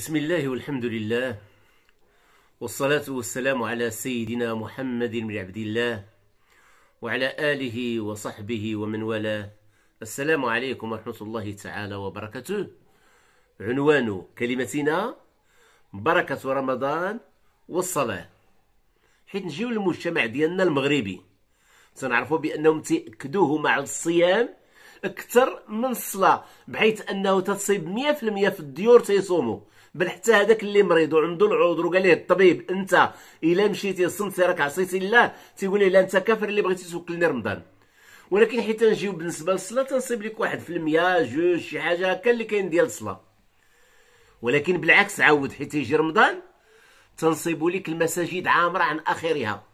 بسم الله والحمد لله والصلاة والسلام على سيدنا محمد بن عبد الله وعلى آله وصحبه ومن والاه السلام عليكم ورحمة الله تعالى وبركاته عنوان كلمتنا بركة رمضان والصلاة حيت نجيو للمجتمع ديالنا المغربي سنعرفوا بأنهم تيأكدوه مع الصيام اكثر من الصلاه بحيث انه تتصيب 100% في, في الديور تيصوموا بل حتى هذاك اللي مريض وعنده العذر وقال ليه الطبيب انت الا مشيتي صمتي راك عصيتي الله تيقول لي لا انت كافر اللي بغيتي توكلني رمضان ولكن حيت نجيو بالنسبه للصلاه تنصيب لك واحد في المية جوج شي حاجه هكا اللي كاين ديال الصلاه ولكن بالعكس عاود حيت يجي رمضان تنصيب لك المساجد عامره عن اخرها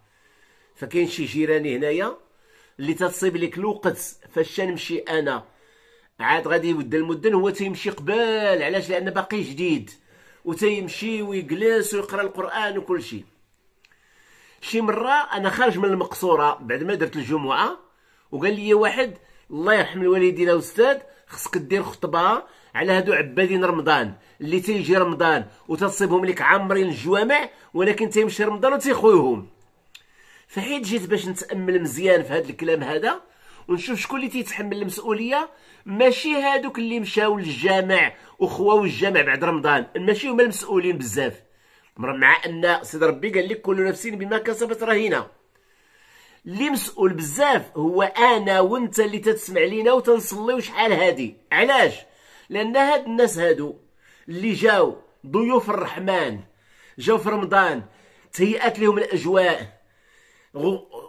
فكاين شي جيراني هنايا اللي تتصيب لك الوقت فاش نمشي انا عاد غادي يود المدن هو تيمشي قبال علاش لان باقي جديد وتيمشي ويجلس ويقرا القران وكل شيء شي مره انا خارج من المقصوره بعد ما درت الجمعه وقال لي واحد الله يرحم الوالدين استاذ خصك دير خطبه على هادو عبادين رمضان اللي تيجي رمضان وتصيبهم لك عامرين الجوامع ولكن تيمشي رمضان وتيخويهم فحيت جيت باش نتامل مزيان في هذا الكلام هذا ونشوف شكون اللي تيتحمل المسؤوليه ماشي هادوك اللي مشاو للجامع وخواو الجامع بعد رمضان ماشي هما المسؤولين بزاف مع ان سيد ربي قال لك كل نفس بما كسبت رهينه اللي مسؤول بزاف هو انا وانت اللي تتسمع لينا وتنصليو شحال هادي علاش لان هاد الناس هادو اللي جاو ضيوف الرحمن جاو في رمضان تهيئات لهم الاجواء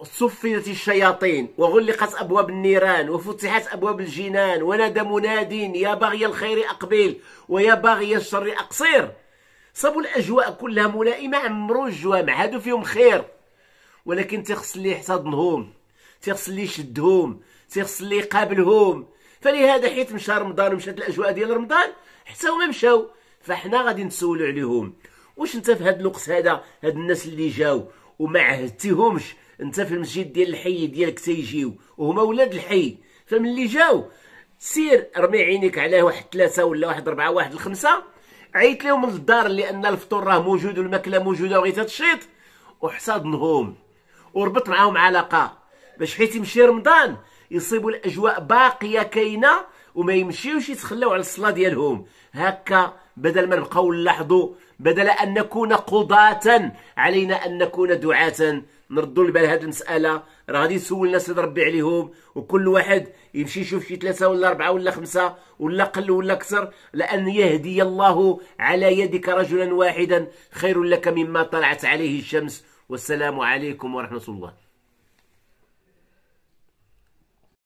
صفنت الشياطين وغلقت أبواب النيران وفتحت أبواب الجنان ونادى مناد يا باغي الخير أقبل ويا باغي الشر أقصير صابوا الأجواء كلها ملائمة عمرو الجوامع هادو فيهم خير ولكن تيخص اللي يحتضنهم تيخص اللي يشدهم تيخص اللي يقابلهم فلهذا حيت مشى رمضان ومشات الأجواء ديال رمضان حتى هما مشاو فحنا غادي نسولو عليهم واش انت في هذا الوقت هذا هاد الناس اللي جاو وما عهدتيهمش انت في المسجد ديال الحي ديالك تيجيو وهما ولاد الحي فملي جاو سير رمي عينيك عليه واحد ثلاثة ولا واحد ربعة واحد الخمسة عيط لهم للدار لان الفطور راه موجود والماكله موجوده وغير تشيط وحصدنهم وربط معاهم علاقه باش حيت يمشي رمضان يصيبوا الاجواء باقيه كاينه وما يمشيوش يتخلاو على الصلاه ديالهم هكا بدل ما نبقاو نلاحظوا بدل أن نكون قضاة علينا أن نكون دعاة نردوا البال هذه المسألة راه غادي يسول الناس ربي عليهم وكل واحد يمشي يشوف شي ثلاثة ولا أربعة ولا خمسة ولا قل ولا كثر لأن يهدي الله على يدك رجلا واحدا خير لك مما طلعت عليه الشمس والسلام عليكم ورحمة الله